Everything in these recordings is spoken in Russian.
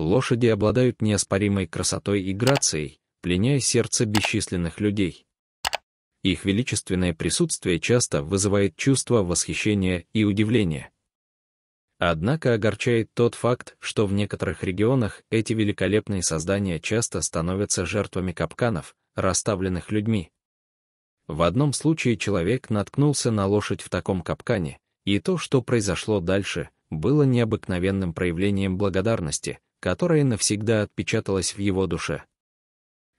Лошади обладают неоспоримой красотой и грацией, пленяя сердце бесчисленных людей. Их величественное присутствие часто вызывает чувство восхищения и удивления. Однако огорчает тот факт, что в некоторых регионах эти великолепные создания часто становятся жертвами капканов, расставленных людьми. В одном случае человек наткнулся на лошадь в таком капкане, и то, что произошло дальше, было необыкновенным проявлением благодарности, которая навсегда отпечаталась в его душе.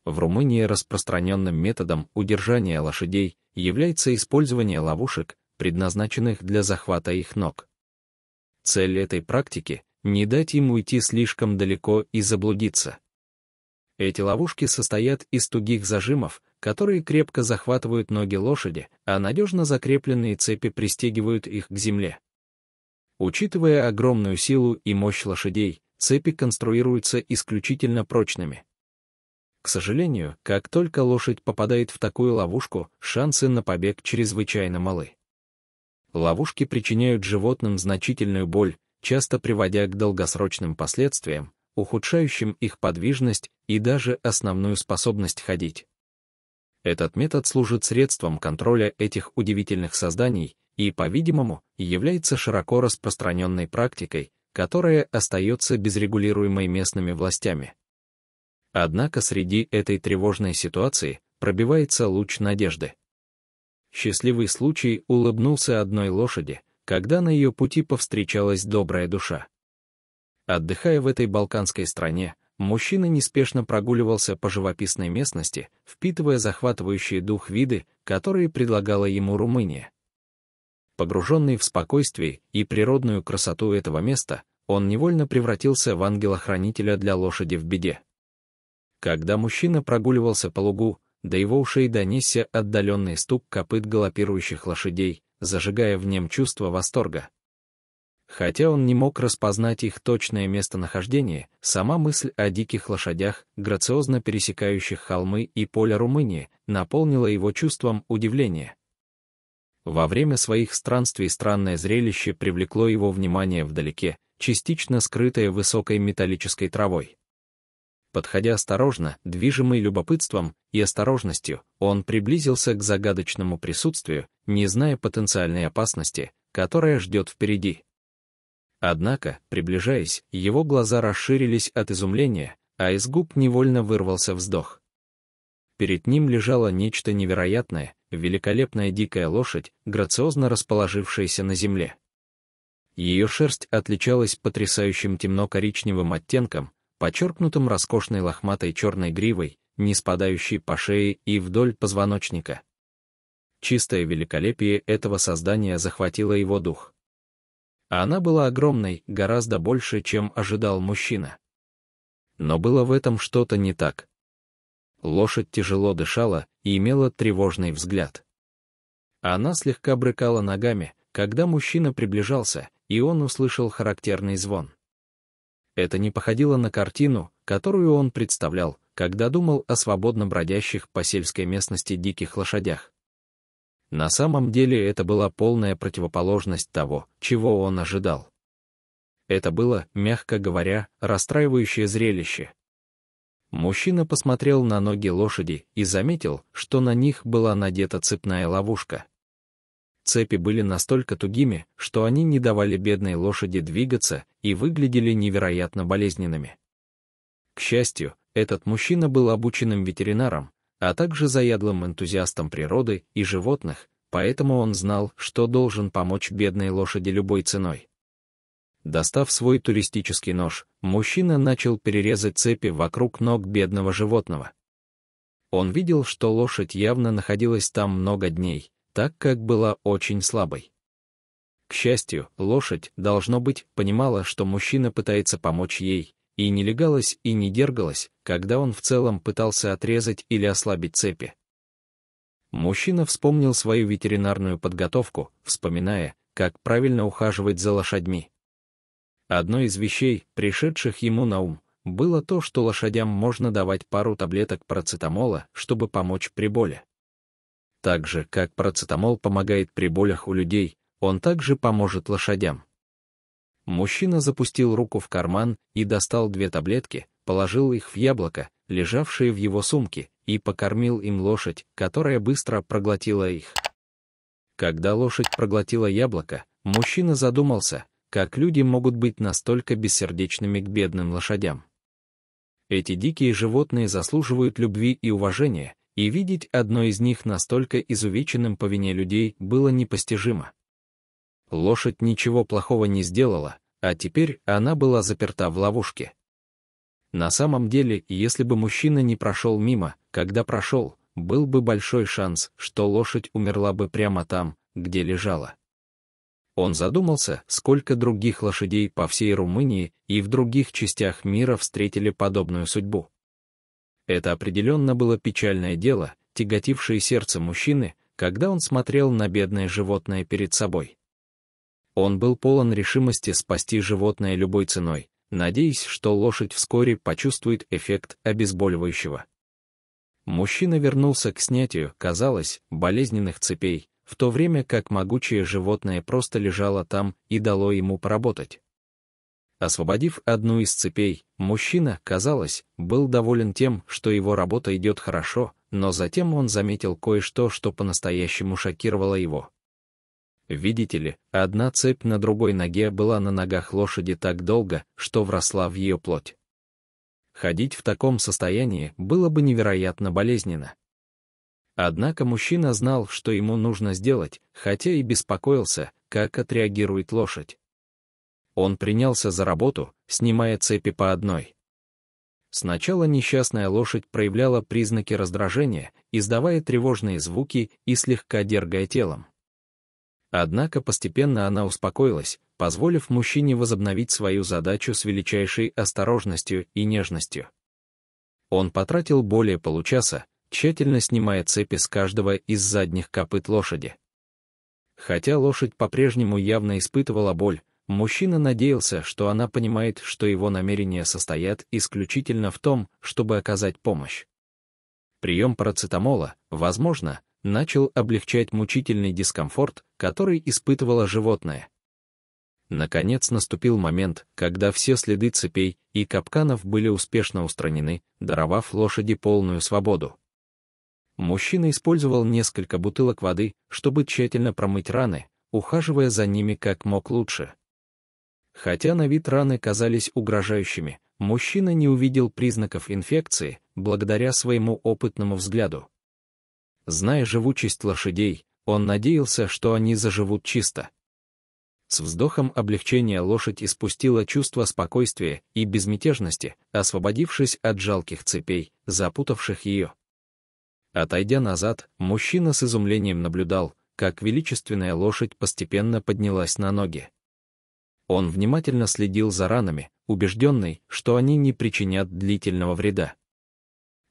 В Румынии распространенным методом удержания лошадей является использование ловушек, предназначенных для захвата их ног. Цель этой практики — не дать им уйти слишком далеко и заблудиться. Эти ловушки состоят из тугих зажимов, которые крепко захватывают ноги лошади, а надежно закрепленные цепи пристегивают их к земле. Учитывая огромную силу и мощь лошадей, цепи конструируются исключительно прочными. К сожалению, как только лошадь попадает в такую ловушку, шансы на побег чрезвычайно малы. Ловушки причиняют животным значительную боль, часто приводя к долгосрочным последствиям, ухудшающим их подвижность и даже основную способность ходить. Этот метод служит средством контроля этих удивительных созданий и, по-видимому, является широко распространенной практикой, которая остается безрегулируемой местными властями. Однако среди этой тревожной ситуации пробивается луч надежды. Счастливый случай улыбнулся одной лошади, когда на ее пути повстречалась добрая душа. Отдыхая в этой балканской стране, мужчина неспешно прогуливался по живописной местности, впитывая захватывающие дух виды, которые предлагала ему Румыния. Погруженный в спокойствие и природную красоту этого места, он невольно превратился в ангела-хранителя для лошади в беде. Когда мужчина прогуливался по лугу, до его ушей донесся отдаленный стук копыт галопирующих лошадей, зажигая в нем чувство восторга. Хотя он не мог распознать их точное местонахождение, сама мысль о диких лошадях, грациозно пересекающих холмы и поля Румынии, наполнила его чувством удивления. Во время своих странствий странное зрелище привлекло его внимание вдалеке, частично скрытое высокой металлической травой. Подходя осторожно, движимый любопытством и осторожностью, он приблизился к загадочному присутствию, не зная потенциальной опасности, которая ждет впереди. Однако, приближаясь, его глаза расширились от изумления, а из губ невольно вырвался вздох. Перед ним лежало нечто невероятное, великолепная дикая лошадь, грациозно расположившаяся на земле. Ее шерсть отличалась потрясающим темно-коричневым оттенком, подчеркнутым роскошной лохматой черной гривой, не спадающей по шее и вдоль позвоночника. Чистое великолепие этого создания захватило его дух. А она была огромной, гораздо больше, чем ожидал мужчина. Но было в этом что-то не так. Лошадь тяжело дышала, и имела тревожный взгляд. Она слегка брыкала ногами, когда мужчина приближался, и он услышал характерный звон. Это не походило на картину, которую он представлял, когда думал о свободно бродящих по сельской местности диких лошадях. На самом деле это была полная противоположность того, чего он ожидал. Это было, мягко говоря, расстраивающее зрелище, Мужчина посмотрел на ноги лошади и заметил, что на них была надета цепная ловушка. Цепи были настолько тугими, что они не давали бедной лошади двигаться и выглядели невероятно болезненными. К счастью, этот мужчина был обученным ветеринаром, а также заядлым энтузиастом природы и животных, поэтому он знал, что должен помочь бедной лошади любой ценой. Достав свой туристический нож, мужчина начал перерезать цепи вокруг ног бедного животного. Он видел, что лошадь явно находилась там много дней, так как была очень слабой. К счастью, лошадь, должно быть, понимала, что мужчина пытается помочь ей, и не легалась и не дергалась, когда он в целом пытался отрезать или ослабить цепи. Мужчина вспомнил свою ветеринарную подготовку, вспоминая, как правильно ухаживать за лошадьми. Одной из вещей, пришедших ему на ум, было то, что лошадям можно давать пару таблеток процетамола, чтобы помочь при боли. Так же, как процетамол помогает при болях у людей, он также поможет лошадям. Мужчина запустил руку в карман и достал две таблетки, положил их в яблоко, лежавшие в его сумке, и покормил им лошадь, которая быстро проглотила их. Когда лошадь проглотила яблоко, мужчина задумался, как люди могут быть настолько бессердечными к бедным лошадям. Эти дикие животные заслуживают любви и уважения, и видеть одно из них настолько изувеченным по вине людей было непостижимо. Лошадь ничего плохого не сделала, а теперь она была заперта в ловушке. На самом деле, если бы мужчина не прошел мимо, когда прошел, был бы большой шанс, что лошадь умерла бы прямо там, где лежала. Он задумался, сколько других лошадей по всей Румынии и в других частях мира встретили подобную судьбу. Это определенно было печальное дело, тяготившее сердце мужчины, когда он смотрел на бедное животное перед собой. Он был полон решимости спасти животное любой ценой, надеясь, что лошадь вскоре почувствует эффект обезболивающего. Мужчина вернулся к снятию, казалось, болезненных цепей, в то время как могучее животное просто лежало там и дало ему поработать. Освободив одну из цепей, мужчина, казалось, был доволен тем, что его работа идет хорошо, но затем он заметил кое-что, что, что по-настоящему шокировало его. Видите ли, одна цепь на другой ноге была на ногах лошади так долго, что вросла в ее плоть. Ходить в таком состоянии было бы невероятно болезненно. Однако мужчина знал, что ему нужно сделать, хотя и беспокоился, как отреагирует лошадь. Он принялся за работу, снимая цепи по одной. Сначала несчастная лошадь проявляла признаки раздражения, издавая тревожные звуки и слегка дергая телом. Однако постепенно она успокоилась, позволив мужчине возобновить свою задачу с величайшей осторожностью и нежностью. Он потратил более получаса, тщательно снимая цепи с каждого из задних копыт лошади. Хотя лошадь по-прежнему явно испытывала боль, мужчина надеялся, что она понимает, что его намерения состоят исключительно в том, чтобы оказать помощь. Прием парацетамола, возможно, начал облегчать мучительный дискомфорт, который испытывало животное. Наконец наступил момент, когда все следы цепей и капканов были успешно устранены, даровав лошади полную свободу. Мужчина использовал несколько бутылок воды, чтобы тщательно промыть раны, ухаживая за ними как мог лучше. Хотя на вид раны казались угрожающими, мужчина не увидел признаков инфекции благодаря своему опытному взгляду. Зная живучесть лошадей, он надеялся, что они заживут чисто. С вздохом облегчения лошадь испустила чувство спокойствия и безмятежности, освободившись от жалких цепей, запутавших ее. Отойдя назад, мужчина с изумлением наблюдал, как величественная лошадь постепенно поднялась на ноги. Он внимательно следил за ранами, убежденный, что они не причинят длительного вреда.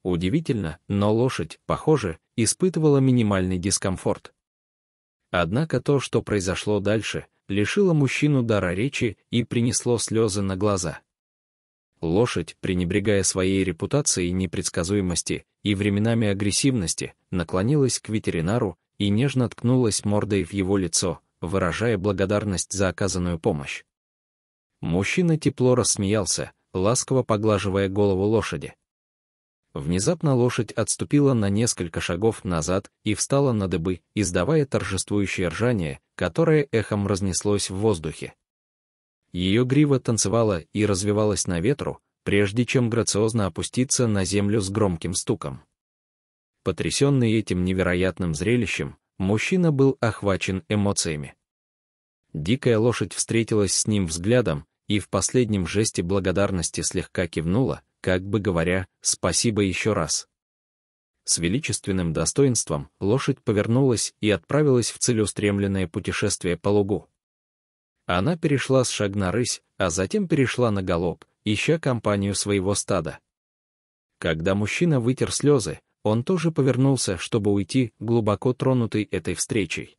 Удивительно, но лошадь, похоже, испытывала минимальный дискомфорт. Однако то, что произошло дальше, лишило мужчину дара речи и принесло слезы на глаза. Лошадь, пренебрегая своей репутацией непредсказуемости, и временами агрессивности, наклонилась к ветеринару и нежно ткнулась мордой в его лицо, выражая благодарность за оказанную помощь. Мужчина тепло рассмеялся, ласково поглаживая голову лошади. Внезапно лошадь отступила на несколько шагов назад и встала на дыбы, издавая торжествующее ржание, которое эхом разнеслось в воздухе. Ее грива танцевала и развивалась на ветру, прежде чем грациозно опуститься на землю с громким стуком. Потрясенный этим невероятным зрелищем, мужчина был охвачен эмоциями. Дикая лошадь встретилась с ним взглядом и в последнем жесте благодарности слегка кивнула, как бы говоря «спасибо еще раз». С величественным достоинством лошадь повернулась и отправилась в целеустремленное путешествие по лугу. Она перешла с шаг на рысь, а затем перешла на галоп, ища компанию своего стада. Когда мужчина вытер слезы, он тоже повернулся, чтобы уйти, глубоко тронутый этой встречей.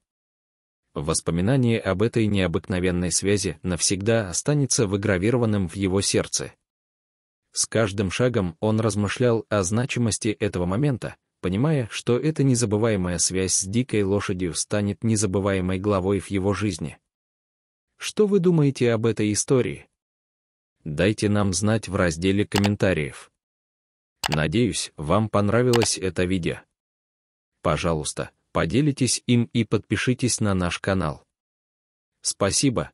Воспоминание об этой необыкновенной связи навсегда останется выгравированным в его сердце. С каждым шагом он размышлял о значимости этого момента, понимая, что эта незабываемая связь с дикой лошадью станет незабываемой главой в его жизни. Что вы думаете об этой истории? дайте нам знать в разделе комментариев. Надеюсь, вам понравилось это видео. Пожалуйста, поделитесь им и подпишитесь на наш канал. Спасибо,